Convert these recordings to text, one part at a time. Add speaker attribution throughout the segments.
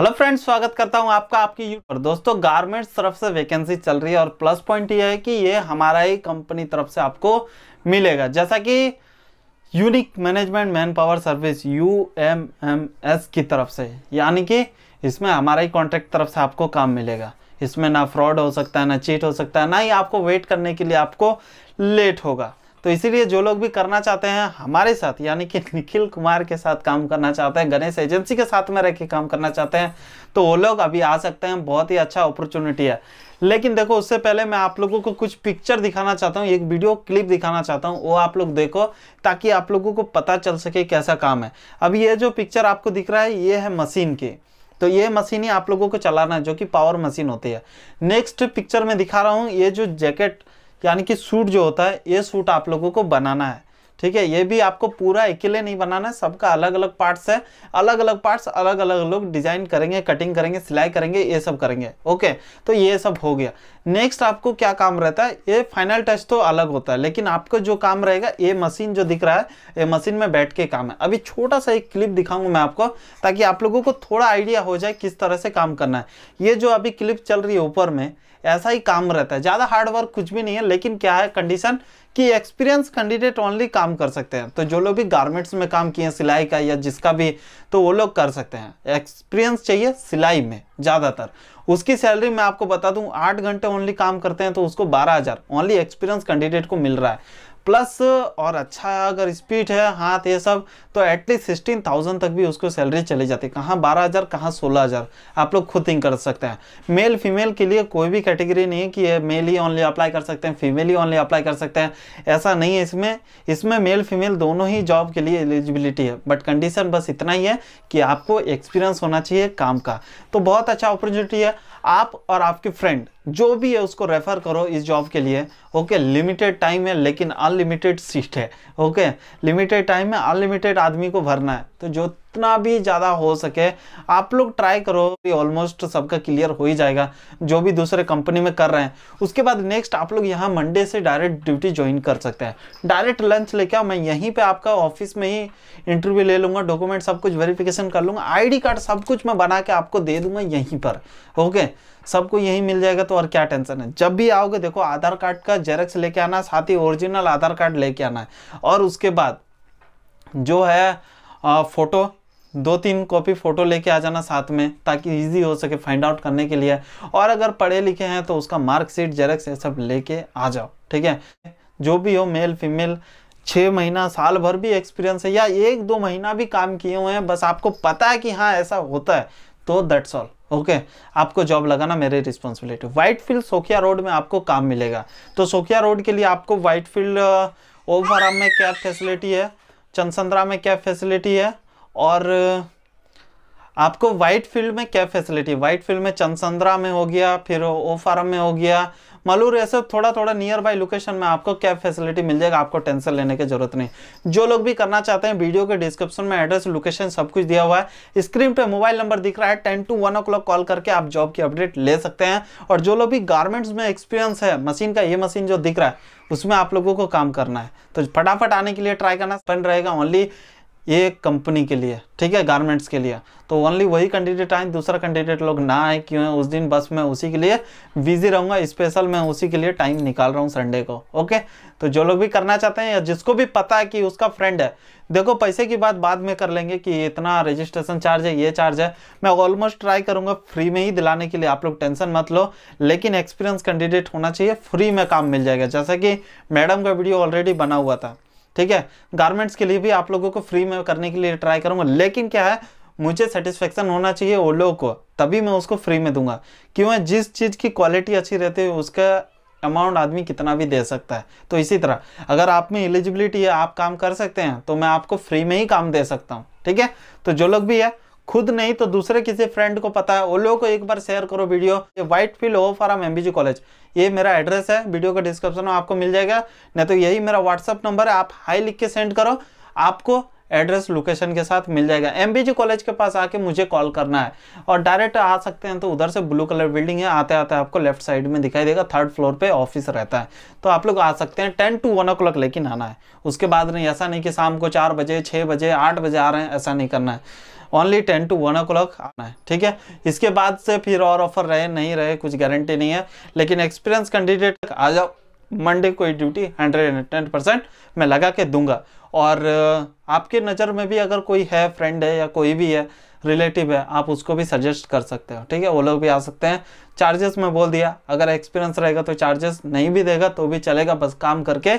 Speaker 1: hello friends स्वागत करता हूं आपका आपकी यूट्यूब पर दोस्तों गारमेंट्स तरफ से वैकेंसी चल रही है और प्लस पॉइंट ये है कि ये हमारा ही कंपनी तरफ से आपको मिलेगा जैसा कि unique management man power service U M M S की तरफ से यानी कि इसमें हमारा ही कॉन्ट्रैक्ट तरफ से आपको काम मिलेगा इसमें ना फ्रॉड हो सकता है ना चीट हो सकता है ना ही आपको वेट करने के लिए आपको लेट होगा तो इसीलिए जो लोग भी करना चाहते हैं हमारे साथ यानी कि निखिल कुमार के साथ काम करना चाहते हैं गणेश एजेंसी के साथ में रह के काम करना चाहते हैं तो वो लोग अभी आ सकते हैं बहुत ही अच्छा अपॉर्चुनिटी है लेकिन देखो उससे पहले मैं आप लोगों को कुछ पिक्चर दिखाना चाहता हूँ एक वीडियो क्लिप दिखाना चाहता हूँ वो आप लोग देखो ताकि आप लोगों को पता चल सके कैसा काम है अभी ये जो पिक्चर आपको दिख रहा है ये है मशीन की तो ये मशीन ही आप लोगों को चलाना है जो कि पावर मशीन होती है नेक्स्ट पिक्चर में दिखा रहा हूँ ये जो जैकेट यानी कि सूट जो होता है ये सूट आप लोगों को बनाना है ठीक है ये भी आपको पूरा अकेले नहीं बनाना है सबका अलग अलग पार्ट्स है अलग अलग पार्ट्स अलग अलग लोग डिजाइन करेंगे कटिंग करेंगे सिलाई करेंगे ये सब करेंगे ओके तो ये सब हो गया नेक्स्ट आपको क्या काम रहता है ये फाइनल टच तो अलग होता है लेकिन आपको जो काम रहेगा ये मशीन जो दिख रहा है ये मशीन में बैठ के काम है अभी छोटा सा एक क्लिप दिखाऊंगा मैं आपको ताकि आप लोगों को थोड़ा आइडिया हो जाए किस तरह से काम करना है ये जो अभी क्लिप चल रही है ऊपर में ऐसा ही काम रहता है ज़्यादा हार्ड वर्क कुछ भी नहीं है लेकिन क्या है कंडीशन कि एक्सपीरियंस कैंडिडेट ओनली काम कर सकते हैं तो जो लोग भी गारमेंट्स में काम किए सिलाई का या जिसका भी तो वो लोग कर सकते हैं एक्सपीरियंस चाहिए सिलाई में ज़्यादातर उसकी सैलरी मैं आपको बता दूं आठ घंटे ओनली काम करते हैं तो उसको बारह हज़ार ओनली एक्सपीरियंस कैंडिडेट को मिल रहा है प्लस और अच्छा अगर स्पीड है हाथ ये सब तो एटलीस्ट सिक्सटीन थाउजेंड तक भी उसको सैलरी चली जाती है कहाँ बारह हज़ार कहाँ सोलह हज़ार आप लोग खुद थिंक कर सकते हैं मेल फीमेल के लिए कोई भी कैटेगरी नहीं है कि ये मेल ही ऑनली अप्लाई कर सकते हैं फीमेल ही ऑनली अप्लाई कर सकते हैं ऐसा नहीं है इसमें इसमें मेल फीमेल दोनों ही जॉब के लिए एलिजिबिलिटी है बट कंडीशन बस इतना ही है कि आपको एक्सपीरियंस होना चाहिए काम का तो बहुत अच्छा अपॉर्चुनिटी है आप और आपके फ्रेंड जो भी है उसको रेफर करो इस जॉब के लिए ओके लिमिटेड टाइम है लेकिन अनलिमिटेड सीट है ओके लिमिटेड टाइम में अनलिमिटेड आदमी को भरना है तो जो जितना भी ज़्यादा हो सके आप लोग ट्राई करो ऑलमोस्ट सबका क्लियर हो ही जाएगा जो भी दूसरे कंपनी में कर रहे हैं उसके बाद नेक्स्ट आप लोग यहाँ मंडे से डायरेक्ट ड्यूटी ज्वाइन कर सकते हैं डायरेक्ट लंच लेके आओ मैं यहीं पर आपका ऑफिस में ही इंटरव्यू ले लूँगा डॉक्यूमेंट सब कुछ वेरिफिकेशन कर लूँगा आई कार्ड सब कुछ मैं बना के आपको दे दूँगा यहीं पर ओके सबको यही मिल जाएगा तो और क्या टेंशन है जब भी आओगे देखो आधार कार्ड का जेरक्स लेके आना साथ ही ओरिजिनल आधार कार्ड लेके आना है और उसके बाद जो है आ, फोटो दो तीन कॉपी फ़ोटो लेके आ जाना साथ में ताकि इजी हो सके फाइंड आउट करने के लिए और अगर पढ़े लिखे हैं तो उसका मार्कशीट जेरक्स ये सब लेके आ जाओ ठीक है जो भी हो मेल फीमेल छः महीना साल भर भी एक्सपीरियंस है या एक दो महीना भी काम किए हुए हैं बस आपको पता है कि हाँ ऐसा होता है तो दैट्स ऑल ओके okay, आपको जॉब लगाना मेरे रिस्पॉन्सिबिलिटी व्हाइट फील्ड सोखिया रोड में आपको काम मिलेगा तो सोखिया रोड के लिए आपको वाइट फील्ड ओवर में क्या फैसिलिटी है चंदसंद्रा में क्या फैसिलिटी है और आपको वाइट फील्ड में क्या फैसिलिटी वाइट फील्ड में चंदसंद्रा में हो गया फिर ओ फार्म में हो गया मलूर ऐसे सब थोड़ा थोड़ा नियर बाय लोकेशन में आपको क्या फैसिलिटी मिल जाएगा आपको टेंशन लेने की जरूरत नहीं जो लोग भी करना चाहते हैं वीडियो के डिस्क्रिप्शन में एड्रेस लोकेशन सब कुछ दिया हुआ है स्क्रीन पे मोबाइल नंबर दिख रहा है ten to one o call करके आप जॉब की अपडेट ले सकते हैं और जो लोग भी गारमेंट्स में एक्सपीरियंस है मशीन का ये मशीन जो दिख रहा है उसमें आप लोगों को काम करना है तो फटाफट आने के लिए ट्राई करना बन रहेगा ओनली ये कंपनी के लिए ठीक है गारमेंट्स के लिए तो ओनली वही कैंडिडेट आए दूसरा कैंडिडेट लोग ना आए क्यों है उस दिन बस मैं उसी के लिए बिजी रहूँगा स्पेशल मैं उसी के लिए टाइम निकाल रहा हूँ संडे को ओके तो जो लोग भी करना चाहते हैं या जिसको भी पता है कि उसका फ्रेंड है देखो पैसे की बात बाद में कर लेंगे कि इतना रजिस्ट्रेशन चार्ज है ये चार्ज है मैं ऑलमोस्ट ट्राई करूँगा फ्री में ही दिलाने के लिए आप लोग टेंशन मत लो लेकिन एक्सपीरियंस कैंडिडेट होना चाहिए फ्री में काम मिल जाएगा जैसा कि मैडम का वीडियो ऑलरेडी बना हुआ था ठीक है गारमेंट्स के लिए भी आप लोगों को फ्री में करने के लिए ट्राई करूंगा लेकिन क्या है मुझे सेटिस्फेक्शन होना चाहिए वो लोगों को तभी मैं उसको फ्री में दूंगा क्यों है जिस चीज़ की क्वालिटी अच्छी रहती है उसका अमाउंट आदमी कितना भी दे सकता है तो इसी तरह अगर आप में एलिजिबिलिटी है आप काम कर सकते हैं तो मैं आपको फ्री में ही काम दे सकता हूँ ठीक है तो जो लोग भी है खुद नहीं तो दूसरे किसी फ्रेंड को पता है वो लोग को एक बार शेयर करो वीडियो ये वाइट फील्ड हो फॉर एम कॉलेज ये मेरा एड्रेस है वीडियो का डिस्क्रिप्शन में आपको मिल जाएगा नहीं तो यही मेरा व्हाट्सअप नंबर है आप हाई लिख के सेंड करो आपको एड्रेस लोकेशन के साथ मिल जाएगा एम कॉलेज के पास आके मुझे कॉल करना है और डायरेक्ट आ सकते हैं तो उधर से ब्लू कलर बिल्डिंग है आते आते आपको लेफ्ट साइड में दिखाई देगा थर्ड फ्लोर पे ऑफिस रहता है तो आप लोग आ सकते हैं ten to one o'clock लेकिन आना है उसके बाद नहीं ऐसा नहीं कि शाम को चार बजे छः बजे आठ बजे आ रहे हैं ऐसा नहीं करना है only ten to one o'clock आना है ठीक है इसके बाद से फिर और ऑफर रहे नहीं रहे कुछ गारंटी नहीं है लेकिन एक्सपीरियंस कैंडिडेट आ जाओ मंडे को ये duty hundred and ten percent मैं लगा के दूंगा और आपके नज़र में भी अगर कोई है फ्रेंड है या कोई भी है रिलेटिव है आप उसको भी सजेस्ट कर सकते हो ठीक है वो लोग भी आ सकते हैं चार्जेस में बोल दिया अगर एक्सपीरियंस रहेगा तो चार्जेस नहीं भी देगा तो भी चलेगा बस काम करके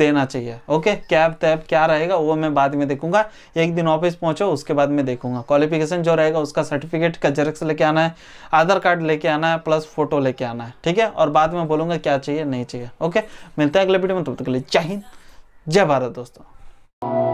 Speaker 1: देना चाहिए ओके कैब तैब क्या रहेगा वो मैं बाद में देखूंगा एक दिन ऑफिस पहुंचो उसके बाद में देखूंगा क्वालिफिकेशन जो रहेगा उसका सर्टिफिकेट का जेरक्स लेके आना है आधार कार्ड लेके आना है प्लस फोटो लेके आना है ठीक है और बाद में बोलूंगा क्या चाहिए नहीं चाहिए ओके मिलते हैं अगले वीडियो में तब तक के लिए जय हिंद जय भारत दोस्तों